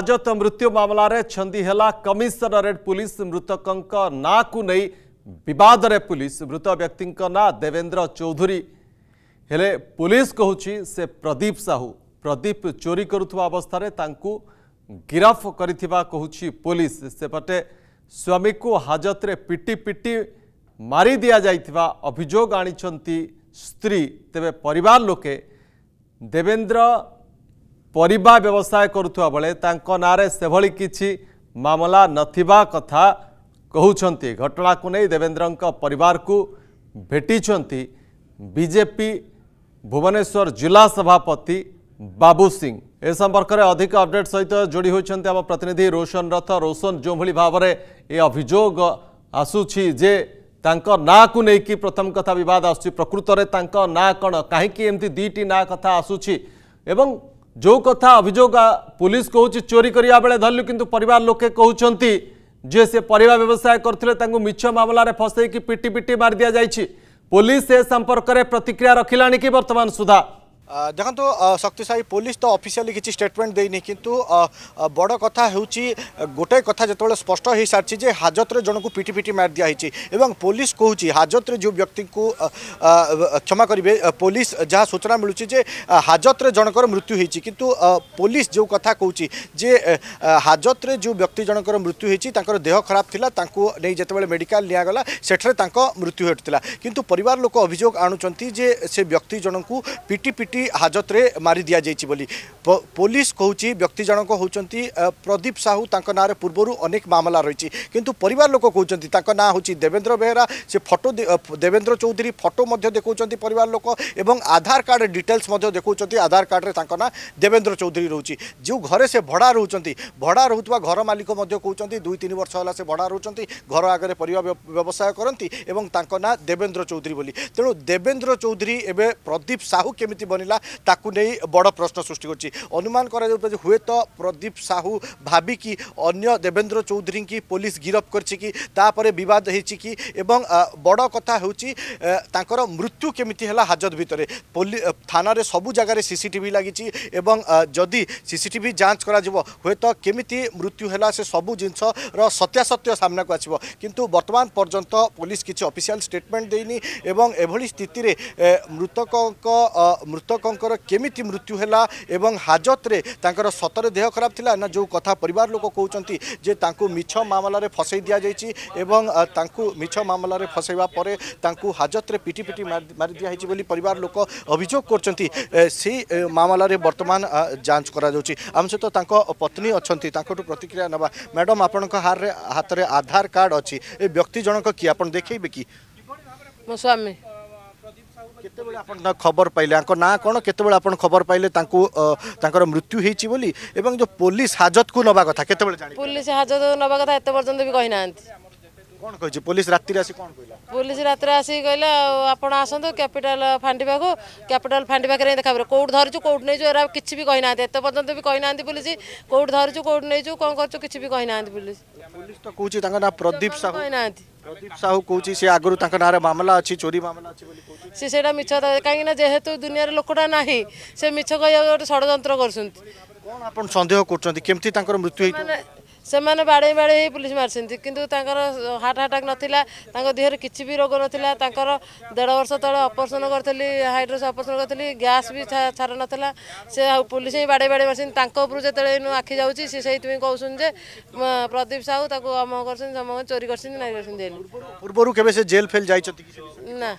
हाजत मृत्यु मामलें छंदी है कमिशनरेट पुलिस मृतकों ना को नहीं बद पुलिस मृत व्यक्ति ना देवेंद्र चौधरी हेले पुलिस कहूँ से प्रदीप साहू प्रदीप चोरी करुवा अवस्था गिरफ कर पुलिस सेपटे स्वामी को हाजत में पिटी पिटी मारी दि जाता अभोग आनी स्त्री तेरे पर लोके देवेंद्र ପରିବା ବ୍ୟବସାୟ କରୁଥିବା ବେଳେ ତାଙ୍କ ନାଁରେ ସେଭଳି କିଛି ମାମଲା ନଥିବା କଥା କହୁଛନ୍ତି ଘଟଣାକୁ ନେଇ ଦେବେନ୍ଦ୍ରଙ୍କ ପରିବାରକୁ ଭେଟିଛନ୍ତି ବିଜେପି ଭୁବନେଶ୍ୱର ଜିଲ୍ଲା ସଭାପତି ବାବୁ ସିଂ ଏ ସମ୍ପର୍କରେ ଅଧିକ ଅପଡେଟ୍ ସହିତ ଯୋଡ଼ି ହୋଇଛନ୍ତି ଆମ ପ୍ରତିନିଧି ରୋଶନ ରଥ ରୋଶନ ଯେଉଁଭଳି ଭାବରେ ଏ ଅଭିଯୋଗ ଆସୁଛି ଯେ ତାଙ୍କ ନାଁକୁ ନେଇକି ପ୍ରଥମ କଥା ବିବାଦ ଆସୁଛି ପ୍ରକୃତରେ ତାଙ୍କ ନାଁ କ'ଣ କାହିଁକି ଏମିତି ଦୁଇଟି ନାଁ କଥା ଆସୁଛି ଏବଂ जो कथा अभोग पुलिस कहूँ चोरी करा बेले धरलु कितु परिवार लोके कहते जे से पर व्यवसाय करते मिछ मामलें फसई पिटी पिटी मार दि जा पुलिस से संपर्क में प्रतिक्रिया रखिला कि बर्तमान सुधा देखो तो, शक्ति साई पुलिस तो अफिसीआली किसी स्टेटमेंट देनी कितु बड़ कथा हूँ गोटे कथा जो स्पष्ट हो सारी हाजत में जन को पिटी पिटी मार दिखाई एवं पुलिस कहूँ हाजत में जो व्यक्ति को क्षमा करेंगे पुलिस जहाँ सूचना मिलूँ हाजत में जनकर मृत्यु हो पुलिस जो कथा कौच जे हाजत में जो व्यक्ति जनकर मृत्यु होकर देह खराब था नहीं जो मेडिका निगला से मृत्यु घटाला कितु पर लोक अभोग आणुंजे से व्यक्ति जनक को पिटी पिटी ହାଜତରେ ମାରି ଦିଆଯାଇଛି ବୋଲି ପୋଲିସ କହୁଛି ବ୍ୟକ୍ତି ଜଣକ ହେଉଛନ୍ତି ପ୍ରଦୀପ ସାହୁ ତାଙ୍କ ନାଁରେ ପୂର୍ବରୁ ଅନେକ ମାମଲା ରହିଛି କିନ୍ତୁ ପରିବାର ଲୋକ କହୁଛନ୍ତି ତାଙ୍କ ନାଁ ହେଉଛି ଦେବେନ୍ଦ୍ର ବେହେରା ସେ ଫଟୋ ଦେବେନ୍ଦ୍ର ଚୌଧୁରୀ ଫଟୋ ମଧ୍ୟ ଦେଖାଉଛନ୍ତି ପରିବାର ଲୋକ ଏବଂ ଆଧାର କାର୍ଡ଼ ଡିଟେଲ୍ସ ମଧ୍ୟ ଦେଖାଉଛନ୍ତି ଆଧାର କାର୍ଡ଼ରେ ତାଙ୍କ ନାଁ ଦେବେନ୍ଦ୍ର ଚୌଧୁରୀ ରହୁଛି ଯେଉଁ ଘରେ ସେ ଭଡ଼ା ରହୁଛନ୍ତି ଭଡ଼ା ରହୁଥିବା ଘର ମାଲିକ ମଧ୍ୟ କହୁଛନ୍ତି ଦୁଇ ତିନି ବର୍ଷ ହେଲା ସେ ଭଡ଼ା ରହୁଛନ୍ତି ଘର ଆଗରେ ପରିବା ବ୍ୟବସାୟ କରନ୍ତି ଏବଂ ତାଙ୍କ ନାଁ ଦେବେନ୍ଦ୍ର ଚୌଧୁରୀ ବୋଲି ତେଣୁ ଦେବେନ୍ଦ୍ର ଚୌଧୁରୀ ଏବେ ପ୍ରଦୀପ ସାହୁ କେମିତି ବନି ଆଣିଲା ତାକୁ ନେଇ ବଡ଼ ପ୍ରଶ୍ନ ସୃଷ୍ଟି କରୁଛି ଅନୁମାନ କରାଯାଉଥିଲା ଯେ ହୁଏତ ପ୍ରଦୀପ ସାହୁ ଭାବିକି ଅନ୍ୟ ଦେବେନ୍ଦ୍ର ଚୌଧୁରୀଙ୍କୁ ପୋଲିସ ଗିରଫ କରିଛି କି ତାପରେ ବିବାଦ ହେଇଛି କି ଏବଂ ବଡ଼ କଥା ହେଉଛି ତାଙ୍କର ମୃତ୍ୟୁ କେମିତି ହେଲା ହାଜତ ଭିତରେ ଥାନାରେ ସବୁ ଜାଗାରେ ସିସିଟିଭି ଲାଗିଛି ଏବଂ ଯଦି ସିସିଟିଭି ଯାଞ୍ଚ କରାଯିବ ହୁଏତ କେମିତି ମୃତ୍ୟୁ ହେଲା ସେ ସବୁ ଜିନିଷର ସତ୍ୟାସତ୍ୟ ସାମ୍ନାକୁ ଆସିବ କିନ୍ତୁ ବର୍ତ୍ତମାନ ପର୍ଯ୍ୟନ୍ତ ପୋଲିସ କିଛି ଅଫିସିଆଲ ଷ୍ଟେଟମେଣ୍ଟ ଦେଇନି ଏବଂ ଏଭଳି ସ୍ଥିତିରେ ମୃତକଙ୍କ ମୃତ ମୃତକଙ୍କର କେମିତି ମୃତ୍ୟୁ ହେଲା ଏବଂ ହାଜତରେ ତାଙ୍କର ସତରେ ଦେହ ଖରାପ ଥିଲା ନା ଯେଉଁ କଥା ପରିବାର ଲୋକ କହୁଛନ୍ତି ଯେ ତାଙ୍କୁ ମିଛ ମାମଲାରେ ଫସାଇ ଦିଆଯାଇଛି ଏବଂ ତାଙ୍କୁ ମିଛ ମାମଲାରେ ଫସାଇବା ପରେ ତାଙ୍କୁ ହାଜତରେ ପିଟି ପିଟି ମାରି ଦିଆହେଇଛି ବୋଲି ପରିବାର ଲୋକ ଅଭିଯୋଗ କରୁଛନ୍ତି ସେଇ ମାମଲାରେ ବର୍ତ୍ତମାନ ଯାଞ୍ଚ କରାଯାଉଛି ଆମ ସହିତ ତାଙ୍କ ପତ୍ନୀ ଅଛନ୍ତି ତାଙ୍କଠୁ ପ୍ରତିକ୍ରିୟା ନେବା ମ୍ୟାଡ଼ମ୍ ଆପଣଙ୍କ ହାରରେ ହାତରେ ଆଧାର କାର୍ଡ଼ ଅଛି ଏ ବ୍ୟକ୍ତି ଜଣକ କିଏ ଆପଣ ଦେଖେଇବେ କି ମୋ ସ୍ୱାମୀ କେତେବେଳେ ଆପଣ ଖବର ପାଇଲେ ତାଙ୍କ ନାଁ କ'ଣ କେତେବେଳେ ଆପଣ ଖବର ପାଇଲେ ତାଙ୍କୁ ତାଙ୍କର ମୃତ୍ୟୁ ହେଇଛି ବୋଲି ଏବଂ ଯେଉଁ ପୋଲିସ ହାଜତକୁ ନେବା କଥା କେତେବେଳେ ପୋଲିସ ହାଜତ ନେବା କଥା ଏତେ ପର୍ଯ୍ୟନ୍ତ ବି କହିନାହାନ୍ତି କ'ଣ କହିଛି ପୋଲିସ ରାତିରେ ଆସି କ'ଣ କହିଲା ପୋଲିସ ରାତିରେ ଆସିକି କହିଲା ଆଉ ଆପଣ ଆସନ୍ତୁ କ୍ୟାପିଟାଲ ଫାଣ୍ଡି ପାଖକୁ କ୍ୟାପିଟାଲ ଫାଣ୍ଡି ପାଖରେ ଦେଖା କରିବ କେଉଁଠି ଧରିଛୁ କେଉଁଠି ନେଇଛୁ ଏରା କିଛି ବି କହିନାହାନ୍ତି ଏତେ ପର୍ଯ୍ୟନ୍ତ ବି କହିନାହାନ୍ତି ପୋଲିସ କେଉଁଠି ଧରିଛୁ କେଉଁଠି ନେଇଛୁ କ'ଣ କରୁଛୁ କିଛି ବି କହିନାହାନ୍ତି ପୋଲିସ ପୋଲିସ ତ କହୁଛି ତାଙ୍କ ନାଁ ପ୍ରଦୀପ ସାହୁ କହିନାହାନ୍ତି প্রদীপ সাহু কৌছি সে আগর তাঁর নাঁরে মামলা আছে চোরি মামলা আছে বলি সে সেটা মিছ কাইকি না যেহেতু দুনিয়ার লোকটা নাহি সে মিছ কইয়া ষড়যন্ত্র করছন্তি কোন আপন সন্দেহ করছন্তি কেমতি তাঁর মৃত্যু হইতো ସେମାନେ ବାଡ଼େଇ ବାଡ଼େଇ ହେଇ ପୋଲିସ ମାରିଛନ୍ତି କିନ୍ତୁ ତାଙ୍କର ହାର୍ଟ ଆଟାକ୍ ନଥିଲା ତାଙ୍କ ଦେହରେ କିଛି ବି ରୋଗ ନଥିଲା ତାଙ୍କର ଦେଢ଼ ବର୍ଷ ତଳେ ଅପରେସନ୍ କରିଥିଲି ହାଇଡ୍ରୋସ ଅପରେସନ୍ କରିଥିଲି ଗ୍ୟାସ୍ ବି ଛାଡ଼ ନଥିଲା ସେ ଆଉ ପୋଲିସ ହିଁ ବାଡ଼େଇ ବାଡ଼େଇ ମାରିଛନ୍ତି ତାଙ୍କ ଉପରୁ ଯେତେବେଳେ ଏଇନୁ ଆଖି ଯାଉଛି ସେ ସେଇଥିପାଇଁ କହୁଛନ୍ତି ଯେ ପ୍ରଦୀପ ସାହୁ ତାକୁ ଅମ କରିଛନ୍ତି ସମ ଚୋରି କରିଛନ୍ତି ନାଇଁ କରିଛନ୍ତି ପୂର୍ବରୁ କେବେ ସେ ଜେଲ୍ ଫେଲ୍ ଯାଇଛନ୍ତି ନା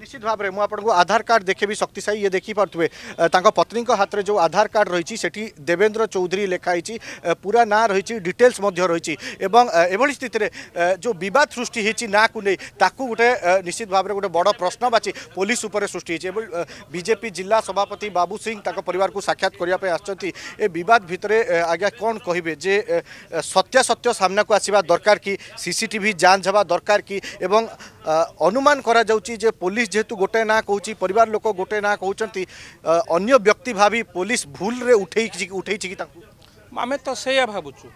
निश्चित भाव में मुझे आधार कार्ड देखे भी साई ये देखी पार्थे पत्नी हाथ में जो आधार कार्ड रही से देवेंद्र चौधरी लेखाई पूरा ना रही डिटेल्स रही स्थित जो बद सृष्टि ना को नहीं ताकू गोटे निश्चित भाव में गोटे बड़ प्रश्नवाची पुलिस उपर सृष्टि बीजेपी जिला सभापति बाबू सिंह पर साक्षात करने आसाद भितर आज्ञा कौन कहे जे सत्यासत्य सामना को आसवा दरकार कि सीसीटी जांच हे दरकार कि অনুমান করা যাচ্ছে যে পুলিশ যেহেতু গোটে না কৌছি পরিবার লোক গোটে না কৌঁচি অন্য ব্যক্তি ভাবি পুলিশ ভুলরে উঠেইছি উঠেইছি কি তাকে আমি তো সেইয়া ভাবুছু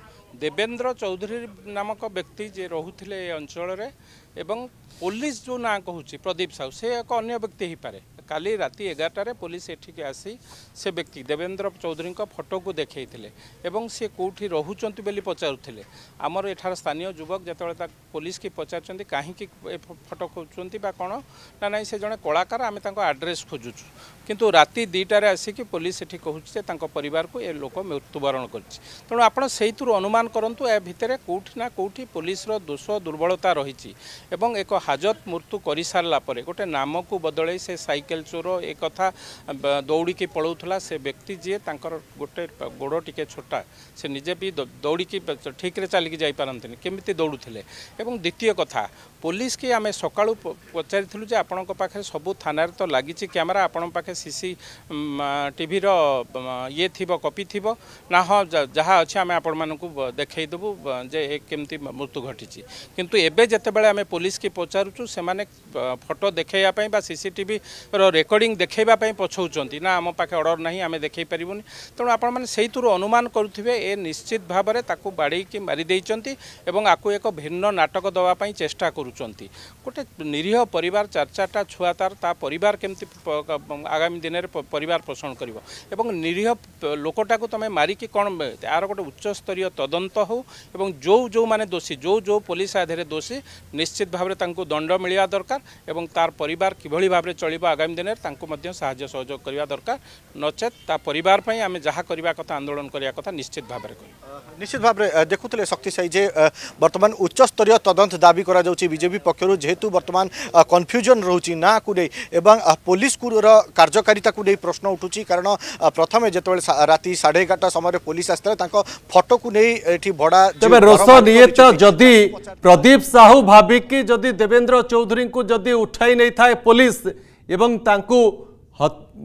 দেবেন্দ্র চৌধুরী নামক ব্যক্তি যে রহুলে এই অঞ্চলের এবং পুলিশ যে না কুচি প্রদীপ সাউ সে এক অন্য ব্যক্তি হইপারে কালি রাতে এগারটার পুলিশ এটিকে আসি সে ব্যক্তি দেবেন্দ্র চৌধুরী ফটোকু দেখাইলে এবং সে কোটি রুচার বলে পচারুলে আমার এঠার স্থানীয় যুবক যেত পুলিশ কি পচারুচ্ছেন কাহিকি ফটো খোঁজুচ্ছেন বা কোণ না না সে জন কলাকার আমি তাঁর আড্রেস খোঁজুছু কিন্তু ରାତି ଦୁଇଟାରେ ଆସିକି ପୋଲିସ ସେଠି କହୁଛି ଯେ ତାଙ୍କ ପରିବାରକୁ ଏ ଲୋକ ମୃତ୍ୟୁବରଣ କରିଛି ତେଣୁ ଆପଣ ସେଇଥିରୁ ଅନୁମାନ କରନ୍ତୁ ଏ ଭିତରେ କେଉଁଠି ନା କେଉଁଠି ପୋଲିସର ଦୋଷ ଦୁର୍ବଳତା ରହିଛି ଏବଂ ଏକ ହାଜତ ମୃତ୍ୟୁ କରିସାରିଲା ପରେ ଗୋଟେ ନାମକୁ ବଦଳେଇ ସେ ସାଇକେଲ ଚୋର ଏ କଥା ଦୌଡ଼ିକି ପଳାଉଥିଲା ସେ ବ୍ୟକ୍ତି ଯିଏ ତାଙ୍କର ଗୋଟେ ଗୋଡ଼ ଟିକେ ଛୋଟା ସେ ନିଜେ ବି ଦୌଡ଼ିକି ଠିକ୍ରେ ଚାଲିକି ଯାଇପାରନ୍ତିନି କେମିତି ଦୌଡ଼ୁଥିଲେ ଏବଂ ଦ୍ୱିତୀୟ କଥା ପୋଲିସ କି ଆମେ ସକାଳୁ ପଚାରିଥିଲୁ ଯେ ଆପଣଙ୍କ ପାଖରେ ସବୁ ଥାନାରେ ତ ଲାଗିଛି କ୍ୟାମେରା ଆପଣଙ୍କ ପାଖେ সিসি টিভির ইয়ে থিব কপি থিব না হ যা অছি আমি আপনার দেখাই দেবু যে এ কেমতি মৃত্যু ঘটিছি কিন্তু এবে যেতবে আমি পুলিশকে পচারুছু সে ফটো দেখাইবা বা সিসিটিভির রেকর্ডিং দেখাইবা পছাউছেন না আম পাখে অর্ডর না আমি দেখাই পারবুনি তেমন আপনার সেইথর অনুমান করুবে এ নিশ্চিত ভাবে তাকে বাড়াইকি মারি দিয়েছেন এবং আকু এক ভিন্ন নাটক দেওয়া চেষ্টা করুচার গোটে নিরীহ পরিবার চার চারটা ছুয়া তার তা পরিবার কেমতি ଆଗାମୀ ଦିନରେ ପରିବାର ପୋଷଣ କରିବ ଏବଂ ନିରୀହ ଲୋକଟାକୁ ତୁମେ ମାରିକି କ'ଣ ତା'ର ଗୋଟେ ଉଚ୍ଚସ୍ତରୀୟ ତଦନ୍ତ ହେଉ ଏବଂ ଯେଉଁ ଯେଉଁମାନେ ଦୋଷୀ ଯେଉଁ ଯେଉଁ ପୋଲିସ ଆଧିରେ ଦୋଷୀ ନିଶ୍ଚିତ ଭାବରେ ତାଙ୍କୁ ଦଣ୍ଡ ମିଳିବା ଦରକାର ଏବଂ ତାର ପରିବାର କିଭଳି ଭାବରେ ଚଳିବ ଆଗାମୀ ଦିନରେ ତାଙ୍କୁ ମଧ୍ୟ ସାହାଯ୍ୟ ସହଯୋଗ କରିବା ଦରକାର ନଚେତ୍ ତା ପରିବାର ପାଇଁ ଆମେ ଯାହା କରିବା କଥା ଆନ୍ଦୋଳନ କରିବା କଥା ନିଶ୍ଚିତ ଭାବରେ କରିବା ନିଶ୍ଚିତ ଭାବରେ ଦେଖୁଥିଲେ ଶକ୍ତି ସାହି ଯେ ବର୍ତ୍ତମାନ ଉଚ୍ଚସ୍ତରୀୟ ତଦନ୍ତ ଦାବି କରାଯାଉଛି ବିଜେପି ପକ୍ଷରୁ ଯେହେତୁ ବର୍ତ୍ତମାନ କନଫ୍ୟୁଜନ୍ ରହୁଛି ନାଁକୁ ନେଇ ଏବଂ ପୋଲିସକୁର କାର୍ଯ୍ୟ କାର୍ଯ୍ୟକାରିତାକୁ ନେଇ ପ୍ରଶ୍ନ ଉଠୁଛି କାରଣ ପ୍ରଥମେ ଯେତେବେଳେ ରାତି ସାଢ଼େ ଏଗାରଟା ସମୟରେ ପୋଲିସ ଆସିଥିଲା ତାଙ୍କ ଫଟୋକୁ ନେଇ ଏଠି ଭଡ଼ା ତେବେ ରୋଷ ନିୟତ ଯଦି ପ୍ରଦୀପ ସାହୁ ଭାବିକି ଯଦି ଦେବେନ୍ଦ୍ର ଚୌଧୁରୀଙ୍କୁ ଯଦି ଉଠାଇ ନେଇଥାଏ ପୋଲିସ ଏବଂ ତାଙ୍କୁ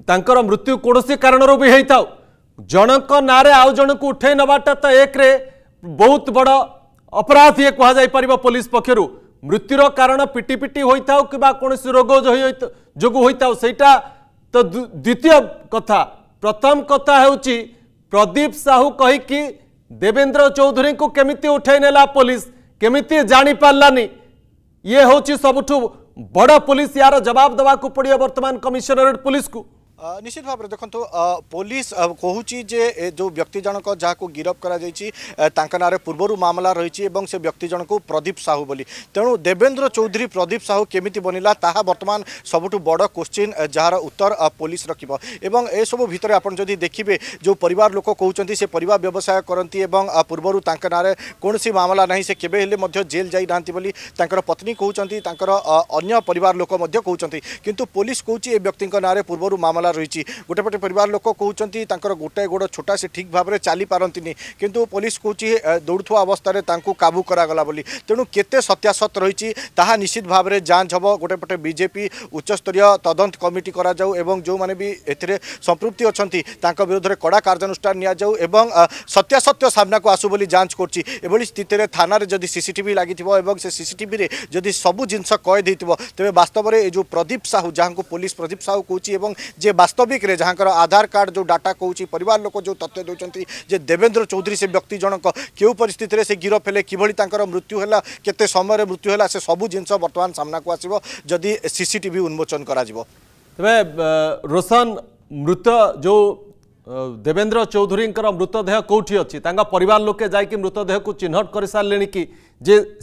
ତାଙ୍କର ମୃତ୍ୟୁ କୌଣସି କାରଣରୁ ବି ହେଇଥାଉ ଜଣଙ୍କ ନାଁରେ ଆଉ ଜଣଙ୍କୁ ଉଠାଇ ନେବାଟା ତ ଏକରେ ବହୁତ ବଡ଼ ଅପରାଧ ଇଏ କୁହାଯାଇପାରିବ ପୋଲିସ ପକ୍ଷରୁ ମୃତ୍ୟୁର କାରଣ ପିଟିପିଟି ହୋଇଥାଉ କିମ୍ବା କୌଣସି ରୋଗ ଯୋଗୁଁ ହୋଇଥାଉ ସେଇଟା तो द्वितीय कथा प्रथम कथा हूँ प्रदीप साहू कही कहीकि देवेंद्र चौधरी को केमी उठाई नेला पुलिस केमी जापारानी ये हूँ सबुठ बड़ पुलिस यार जवाब देवाक पड़े वर्तमान कमिशनरेट पुलिस को निश्चित भाव देखु पुलिस कहूँ जो व्यक्ति जनक जहाँ को गिरफ्तार ना पूर्वर मामला रही से व्यक्ति जनक प्रदीप साहू बोली तेणु देवेंद्र चौधरी प्रदीप साहू केमी बनला ता बर्तमान सबुठ बड़ क्वेश्चि जार उत्तर पुलिस रखू भितर आप देखिए जो पर लोक कौन से पर व्यवसाय करती पूर्व ना कौन सी मामला ना से केवेले जेल पत्नी कहते अगर पर लोक कहते कि पुलिस कहती ए व्यक्ति ना पूर्व मामला ଅସୁବିଧା ରହିଛି ଗୋଟେ ପଟେ ପରିବାର ଲୋକ କହୁଛନ୍ତି ତାଙ୍କର ଗୋଟାଏ ଗୋଡ଼ ଛୋଟା ସେ ଠିକ୍ ଭାବରେ ଚାଲିପାରନ୍ତିନି କିନ୍ତୁ ପୋଲିସ କହୁଛି ଦୌଡ଼ୁଥିବା ଅବସ୍ଥାରେ ତାଙ୍କୁ କାବୁ କରାଗଲା ବୋଲି ତେଣୁ କେତେ ସତ୍ୟାସତ ରହିଛି ତାହା ନିଶ୍ଚିତ ଭାବରେ ଯାଞ୍ଚ ହେବ ଗୋଟେ ପଟେ ବିଜେପି ଉଚ୍ଚସ୍ତରୀୟ ତଦନ୍ତ କମିଟି କରାଯାଉ ଏବଂ ଯେଉଁମାନେ ବି ଏଥିରେ ସମ୍ପୃକ୍ତି ଅଛନ୍ତି ତାଙ୍କ ବିରୁଦ୍ଧରେ କଡ଼ା କାର୍ଯ୍ୟାନୁଷ୍ଠାନ ନିଆଯାଉ ଏବଂ ସତ୍ୟାସତ୍ୟ ସାମ୍ନାକୁ ଆସୁ ବୋଲି ଯାଞ୍ଚ କରୁଛି ଏଭଳି ସ୍ଥିତିରେ ଥାନାରେ ଯଦି ସିସିଟିଭି ଲାଗିଥିବ ଏବଂ ସେ ସିସିଟିଭିରେ ଯଦି ସବୁ ଜିନିଷ କଏଦ ଦେଇଥିବ ତେବେ ବାସ୍ତବରେ ଏ ଯେଉଁ ପ୍ରଦୀପ ସାହୁ ଯାହାଙ୍କୁ ପୋଲିସ ପ୍ରଦୀପ ସାହୁ କହୁଛି ଏବଂ ଯେ वास्तविक रे जहाँ आधार कार्ड जो डाटा कौच पर लोक जो तथ्य दे देवेन्द्र चौधरी से व्यक्ति जनक क्यों परिस्थित से गिरफ हेले कि मृत्यु है केत समय मृत्यु है से सब जिन बर्तमान सामना को आसो जदि सीसी उन्मोचन कर रोशन मृत जो देवेंद्र चौधरी मृतदेह कौटी अच्छी परिवार लोके मृतदेह को चिन्हट कर सारे कि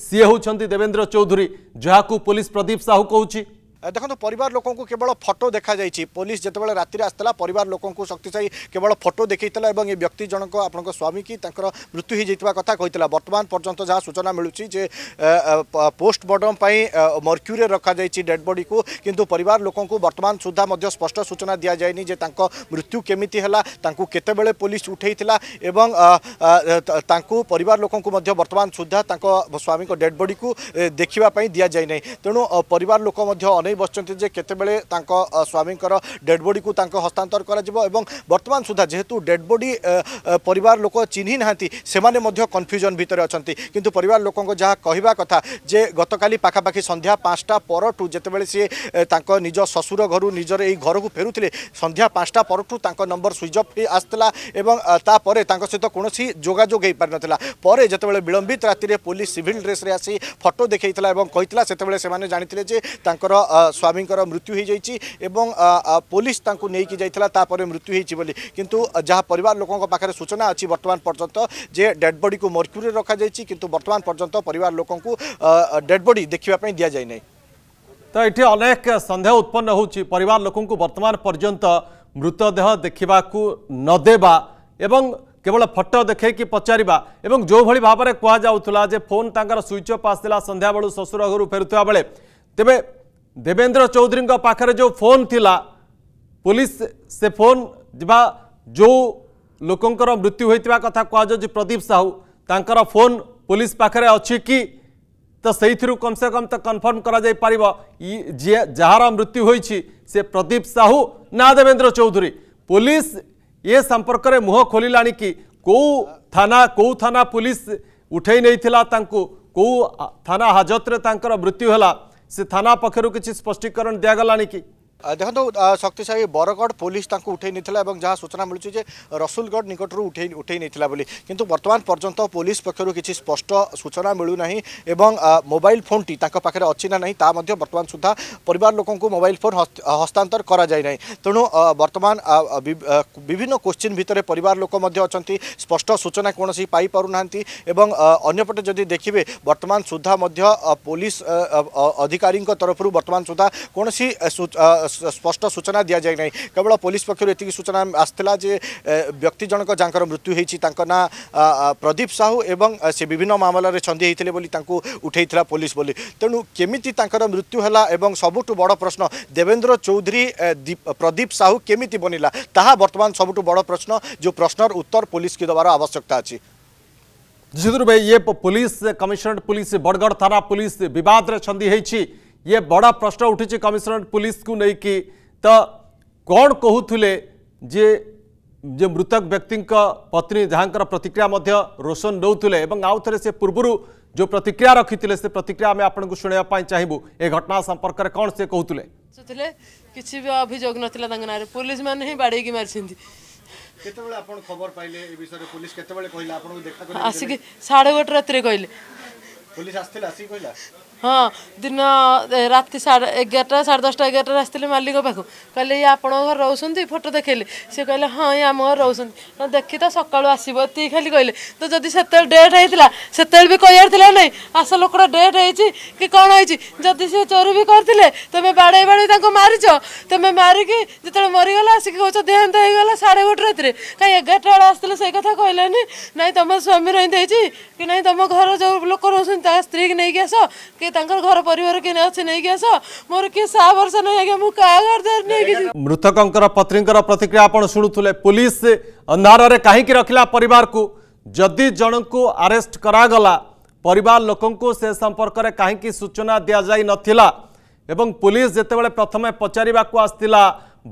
सी हो देवेन्द्र चौधरी जहाँ को पुलिस प्रदीप साहू कहती ଦେଖନ୍ତୁ ପରିବାର ଲୋକଙ୍କୁ କେବଳ ଫଟୋ ଦେଖାଯାଇଛି ପୋଲିସ ଯେତେବେଳେ ରାତିରେ ଆସିଥିଲା ପରିବାର ଲୋକଙ୍କୁ ଶକ୍ତିଶାଳୀ କେବଳ ଫଟୋ ଦେଖାଇଥିଲା ଏବଂ ଏ ବ୍ୟକ୍ତି ଜଣକ ଆପଣଙ୍କ ସ୍ୱାମୀ କି ତାଙ୍କର ମୃତ୍ୟୁ ହୋଇଯାଇଥିବା କଥା କହିଥିଲା ବର୍ତ୍ତମାନ ପର୍ଯ୍ୟନ୍ତ ଯାହା ସୂଚନା ମିଳୁଛି ଯେ ପୋଷ୍ଟମର୍ଟମ୍ ପାଇଁ ମର୍କ୍ୟୁରେ ରଖାଯାଇଛି ଡେଡ୍ ବଡ଼ିକୁ କିନ୍ତୁ ପରିବାର ଲୋକଙ୍କୁ ବର୍ତ୍ତମାନ ସୁଦ୍ଧା ମଧ୍ୟ ସ୍ପଷ୍ଟ ସୂଚନା ଦିଆଯାଇନି ଯେ ତାଙ୍କ ମୃତ୍ୟୁ କେମିତି ହେଲା ତାଙ୍କୁ କେତେବେଳେ ପୋଲିସ ଉଠାଇଥିଲା ଏବଂ ତାଙ୍କୁ ପରିବାର ଲୋକଙ୍କୁ ମଧ୍ୟ ବର୍ତ୍ତମାନ ସୁଦ୍ଧା ତାଙ୍କ ସ୍ୱାମୀଙ୍କ ଡେଡ୍ ବଡ଼ିକୁ ଦେଖିବା ପାଇଁ ଦିଆଯାଇନାହିଁ ତେଣୁ ପରିବାର ଲୋକ ମଧ୍ୟ ଅନେକ অনেই বসছেন যে কেতবে তাঁর স্বামীকর ডেড বডি কু তাঁর হস্তান্তর করা এবং বর্তমান সুদ্ধা যেহেতু ডেড বডি পরিবার লোক চিহ্নি না সে কনফ্যুজন ভিতরে অনেক কিন্তু পরিবার লোক যা কহা কথা যে গতকাল পাখাপাখি সন্ধ্যা পাঁচটা পরঠু যেতবে সি তাঁর নিজ শ্বশুর ঘর নিজের এই ঘরক ফেরুলে সন্ধ্যা পাঁচটা পরঠু তাঁর নম্বর সুইচ অফ হয়ে আসলা এবং তাপরে তাঁর সহ কোণী যোগাযোগ হয়ে পারি পরে যেতবে বিলম্বিত রাতে পুলিশ সিভিল ড্রেসে আসি ফটো দেখাইলা এবং কইলা সেতবে সে জাঁলে যে তাঁর ସ୍ୱାମୀଙ୍କର ମୃତ୍ୟୁ ହୋଇଯାଇଛି ଏବଂ ପୋଲିସ ତାଙ୍କୁ ନେଇକି ଯାଇଥିଲା ତାପରେ ମୃତ୍ୟୁ ହୋଇଛି ବୋଲି କିନ୍ତୁ ଯାହା ପରିବାର ଲୋକଙ୍କ ପାଖରେ ସୂଚନା ଅଛି ବର୍ତ୍ତମାନ ପର୍ଯ୍ୟନ୍ତ ଯେ ଡେଡ୍ ବଡ଼ିକୁ ମର୍କ୍ୟୁରିରେ ରଖାଯାଇଛି କିନ୍ତୁ ବର୍ତ୍ତମାନ ପର୍ଯ୍ୟନ୍ତ ପରିବାର ଲୋକଙ୍କୁ ଡେଡ୍ ବଡ଼ି ଦେଖିବା ପାଇଁ ଦିଆଯାଇନାହିଁ ତ ଏଠି ଅନେକ ସନ୍ଦେହ ଉତ୍ପନ୍ନ ହେଉଛି ପରିବାର ଲୋକଙ୍କୁ ବର୍ତ୍ତମାନ ପର୍ଯ୍ୟନ୍ତ ମୃତଦେହ ଦେଖିବାକୁ ନଦେବା ଏବଂ କେବଳ ଫଟୋ ଦେଖାଇକି ପଚାରିବା ଏବଂ ଯେଉଁଭଳି ଭାବରେ କୁହାଯାଉଥିଲା ଯେ ଫୋନ୍ ତାଙ୍କର ସୁଇଚ୍ ଅଫ୍ ଆସିଲା ସନ୍ଧ୍ୟାବେଳୁ ଶ୍ୱଶୁର ଘରୁ ଫେରୁଥିବା ବେଳେ ତେବେ ଦେବେନ୍ଦ୍ର ଚୌଧୁରୀଙ୍କ ପାଖରେ ଯେଉଁ ଫୋନ୍ ଥିଲା ପୋଲିସ ସେ ଫୋନ୍ ବା ଯେଉଁ ଲୋକଙ୍କର ମୃତ୍ୟୁ ହୋଇଥିବା କଥା କୁହାଯାଉଛି ପ୍ରଦୀପ ସାହୁ ତାଙ୍କର ଫୋନ୍ ପୋଲିସ ପାଖରେ ଅଛି କି ତ ସେଇଥିରୁ କମ୍ ସେ କମ୍ ତ କନଫର୍ମ କରାଯାଇପାରିବ ଯିଏ ଯାହାର ମୃତ୍ୟୁ ହୋଇଛି ସେ ପ୍ରଦୀପ ସାହୁ ନା ଦେବେନ୍ଦ୍ର ଚୌଧୁରୀ ପୋଲିସ ଏ ସମ୍ପର୍କରେ ମୁହଁ ଖୋଲିଲାଣି କି କେଉଁ ଥାନା କେଉଁ ଥାନା ପୋଲିସ ଉଠାଇ ନେଇଥିଲା ତାଙ୍କୁ କେଉଁ ଥାନା ହାଜତରେ ତାଙ୍କର ମୃତ୍ୟୁ ହେଲା से थाना पक्षर किसी स्पष्टीकरण दिगला कि ଦେଖନ୍ତୁ ଶକ୍ତିଶାଳୀ ବରଗଡ଼ ପୋଲିସ ତାଙ୍କୁ ଉଠାଇ ନେଇଥିଲା ଏବଂ ଯାହା ସୂଚନା ମିଳୁଛି ଯେ ରସୁଲଗଡ଼ ନିକଟରୁ ଉଠାଇ ଉଠାଇ ନେଇଥିଲା ବୋଲି କିନ୍ତୁ ବର୍ତ୍ତମାନ ପର୍ଯ୍ୟନ୍ତ ପୋଲିସ ପକ୍ଷରୁ କିଛି ସ୍ପଷ୍ଟ ସୂଚନା ମିଳୁନାହିଁ ଏବଂ ମୋବାଇଲ ଫୋନ୍ଟି ତାଙ୍କ ପାଖରେ ଅଛି ନା ନାହିଁ ତା ମଧ୍ୟ ବର୍ତ୍ତମାନ ସୁଦ୍ଧା ପରିବାର ଲୋକଙ୍କୁ ମୋବାଇଲ ଫୋନ୍ ହସ୍ତାନ୍ତର କରାଯାଇ ନାହିଁ ତେଣୁ ବର୍ତ୍ତମାନ ବିଭିନ୍ନ କୋଶ୍ଚିନ୍ ଭିତରେ ପରିବାର ଲୋକ ମଧ୍ୟ ଅଛନ୍ତି ସ୍ପଷ୍ଟ ସୂଚନା କୌଣସି ପାଇପାରୁନାହାନ୍ତି ଏବଂ ଅନ୍ୟପଟେ ଯଦି ଦେଖିବେ ବର୍ତ୍ତମାନ ସୁଦ୍ଧା ମଧ୍ୟ ପୋଲିସ ଅଧିକାରୀଙ୍କ ତରଫରୁ ବର୍ତ୍ତମାନ ସୁଦ୍ଧା କୌଣସି স্পষ্ট সূচনা দিয়া যায় না কেবল পুলিশ পক্ষ এত সূচনা আসছিল যে ব্যক্তি জনক যাঁর মৃত্যু হয়েছে তাঁর না প্রদীপ সাহু এবং সে বিভিন্ন মামলার ছন্দি হয়েছিল বলে তাঁকু উঠাই পুলিশ বলে তেমন কেমিতি তাঁর মৃত্যু হল এবং সবুঠু বড় প্রশ্ন দেবেন্দ্র চৌধুরী প্রদীপ সাহু কেমিতি বনিলা তাহা বর্তমান সবুঠু বড় প্রশ্ন যে প্রশ্নর উত্তর পুলিশ কি দেবার আবশ্যকতা আছে जितु भाई ये पुलिस कमिश्नरेट पुलिस बड़गढ़ थाना पुलिस बदर छंदी होती ये बड़ा प्रश्न उठी कमिशनरेट पुलिस को नहीं कि तो कौन कहते जे जे मृतक व्यक्ति पत्नी जहाँ प्रतिक्रिया रोशन नौले आउ थे से पूर्वर जो प्रतिक्रिया रखी थे से प्रतिक्रिया आम आपको शुणापी चाहबू ए घटना संपर्क में कौन से कहते किसी भी अभियोग नाला ना पुलिस मैंने ही बाड़े मारी କେତେବେଳେ ଆପଣ ଖବର ପାଇଲେ ଏ ବିଷୟରେ ପୋଲିସ କେତେବେଳେ କହିଲା ଆପଣଙ୍କୁ ଦେଖା ହଁ ଦିନ ରାତି ସାଢ଼େ ଏଗାରଟା ସାଢ଼େ ଦଶଟା ଏଗାରଟାରେ ଆସିଥିଲି ମାଲିକ ପାଖକୁ କହିଲେ ଇଏ ଆପଣଙ୍କ ଘରେ ରହୁଛନ୍ତି ଫଟୋ ଦେଖେଇଲେ ସେ କହିଲେ ହଁ ଇଏ ଆମ ଘରେ ରହୁଛନ୍ତି ଦେଖି ତ ସକାଳୁ ଆସିବ ଏତିକି ଖାଲି କହିଲେ ତ ଯଦି ସେତେବେଳେ ଡେଟ୍ ହେଇଥିଲା ସେତେବେଳେ ବି କହିବାର ଥିଲା ନାହିଁ ଆସ ଲୋକଟା ଡେଟ୍ ହେଇଛି କି କ'ଣ ହେଇଛି ଯଦି ସେ ଚୋରି ବି କରିଥିଲେ ତୁମେ ବାଡ଼େଇ ବାଡ଼େଇ ତାଙ୍କୁ ମାରିଛ ତୁମେ ମାରିକି ଯେତେବେଳେ ମରିଗଲା ଆସିକି କହୁଛ ଦେହାନ୍ତ ହେଇଗଲା ସାଢ଼େ ଗୋଟେ ରାତିରେ କାହିଁ ଏଗାରଟା ବେଳେ ଆସିଥିଲେ ସେଇ କଥା କହିଲାନି ନାଇଁ ତୁମ ସ୍ୱାମୀ ରହିଦେଇଛି କି ନାଇଁ ତୁମ ଘର ଯେଉଁ ଲୋକ ରହୁଛନ୍ତି ତା ସ୍ତ୍ରୀକି ନେଇକି ଆସ କି घर पर मृतक पत्नी प्रतिक्रिया शुणुले पुलिस अंधार में कहीं रखिला पर जदि जन को आरेस्ट करागला परिवार को से संपर्क में कहीं सूचना दि जा ना एवं पुलिस जिते बड़े प्रथम पचार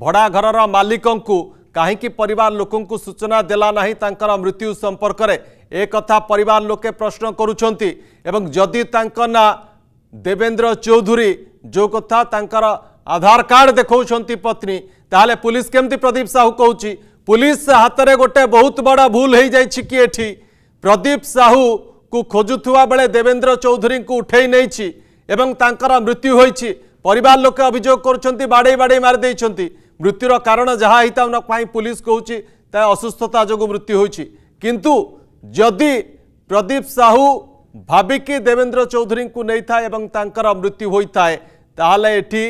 भड़ा घर मालिक को कहीं पर लोक सूचना देना मृत्यु संपर्क एक कथा परिवार लोके प्रश्न करुंट जदि ଦେବେନ୍ଦ୍ର ଚୌଧୁରୀ ଯେଉଁ କଥା ତାଙ୍କର ଆଧାର କାର୍ଡ଼ ଦେଖାଉଛନ୍ତି ପତ୍ନୀ ତାହେଲେ ପୁଲିସ କେମିତି ପ୍ରଦୀପ ସାହୁ କହୁଛି ପୁଲିସ ହାତରେ ଗୋଟେ ବହୁତ ବଡ଼ ଭୁଲ ହେଇଯାଇଛି କି ଏଠି ପ୍ରଦୀପ ସାହୁକୁ ଖୋଜୁଥିବା ବେଳେ ଦେବେନ୍ଦ୍ର ଚୌଧୁରୀଙ୍କୁ ଉଠେଇ ନେଇଛି ଏବଂ ତାଙ୍କର ମୃତ୍ୟୁ ହୋଇଛି ପରିବାର ଲୋକେ ଅଭିଯୋଗ କରୁଛନ୍ତି ବାଡ଼େଇ ବାଡ଼େଇ ମାରିଦେଇଛନ୍ତି ମୃତ୍ୟୁର କାରଣ ଯାହା ହେଇଥାଉ ପାଇଁ ପୁଲିସ କହୁଛି ତା ଅସୁସ୍ଥତା ଯୋଗୁଁ ମୃତ୍ୟୁ ହୋଇଛି କିନ୍ତୁ ଯଦି ପ୍ରଦୀପ ସାହୁ भाविक देवेंद्र चौधरी को नहीं था एवं मृत्यु होता है ये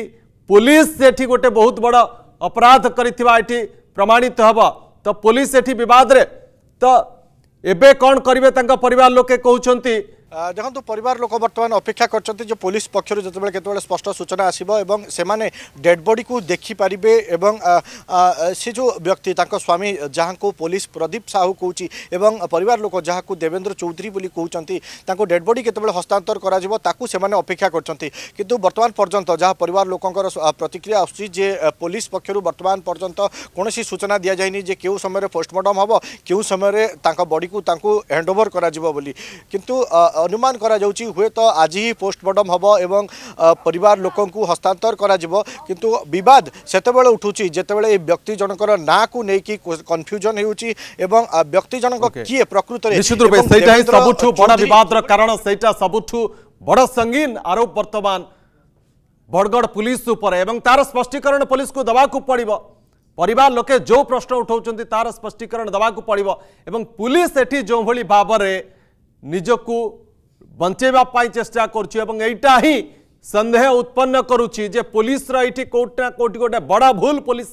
पुलिस ये गोटे बहुत बड़ अपराध कर प्रमाणित हे तो पुलिस ये बदले तो ये कौन करेंगे पर लोके कहते ଦେଖନ୍ତୁ ପରିବାର ଲୋକ ବର୍ତ୍ତମାନ ଅପେକ୍ଷା କରିଛନ୍ତି ଯେ ପୋଲିସ ପକ୍ଷରୁ ଯେତେବେଳେ କେତେବେଳେ ସ୍ପଷ୍ଟ ସୂଚନା ଆସିବ ଏବଂ ସେମାନେ ଡେଡ୍ ବଡ଼ିକୁ ଦେଖିପାରିବେ ଏବଂ ସେ ଯେଉଁ ବ୍ୟକ୍ତି ତାଙ୍କ ସ୍ୱାମୀ ଯାହାଙ୍କୁ ପୋଲିସ ପ୍ରଦୀପ ସାହୁ କହୁଛି ଏବଂ ପରିବାର ଲୋକ ଯାହାକୁ ଦେବେନ୍ଦ୍ର ଚୌଧୁରୀ ବୋଲି କହୁଛନ୍ତି ତାଙ୍କୁ ଡେଡ୍ ବଡ଼ି କେତେବେଳେ ହସ୍ତାନ୍ତର କରାଯିବ ତାକୁ ସେମାନେ ଅପେକ୍ଷା କରିଛନ୍ତି କିନ୍ତୁ ବର୍ତ୍ତମାନ ପର୍ଯ୍ୟନ୍ତ ଯାହା ପରିବାର ଲୋକଙ୍କର ପ୍ରତିକ୍ରିୟା ଆସୁଛି ଯେ ପୋଲିସ ପକ୍ଷରୁ ବର୍ତ୍ତମାନ ପର୍ଯ୍ୟନ୍ତ କୌଣସି ସୂଚନା ଦିଆଯାଇନି ଯେ କେଉଁ ସମୟରେ ପୋଷ୍ଟମର୍ଟମ୍ ହେବ କେଉଁ ସମୟରେ ତାଙ୍କ ବଡ଼ିକୁ ତାଙ୍କୁ ହ୍ୟାଣ୍ଡଓଭର କରାଯିବ ବୋଲି କିନ୍ତୁ अनुमान कर तो आज ही पोस्टमर्टम हम एवं पर लोक हस्तांतर किंतु बिवाद बद उठू जिते बड़े व्यक्ति जनकर ना को लेकिन कन्फ्यूजन एवं व्यक्ति जनक किए प्रकृत कारण से सब बड़ संगीन आरोप बर्तमान बड़गड़ पुलिस तार स्पष्टीकरण पुलिस को देवाक पड़ पर लोके जो प्रश्न उठाऊँ तार स्पष्टीकरण देवाक पड़ पुलिस एटी जो भाव निजक बचेवाई चेषा कर संदेह उत्पन्न करुच्ची पुलिस रही कौटना कौटि गोटे बड़ भूल पुलिस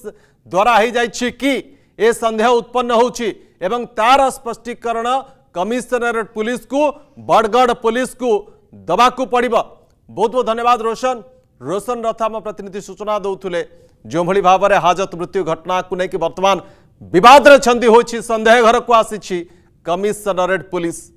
द्वारा हो जा सन्देह उत्पन्न हो तार स्पष्टीकरण कमिशनरेट पुलिस को बड़गढ़ पुलिस को को पड़ बहुत बहुत धन्यवाद रोशन रोशन रथ आम प्रतिनिधि सूचना दूसरे जो भाई भाव में हाजत मृत्यु घटना को लेकिन बर्तमान बदर छंदी होंदेह घर को आसी कमिशनरेट पुलिस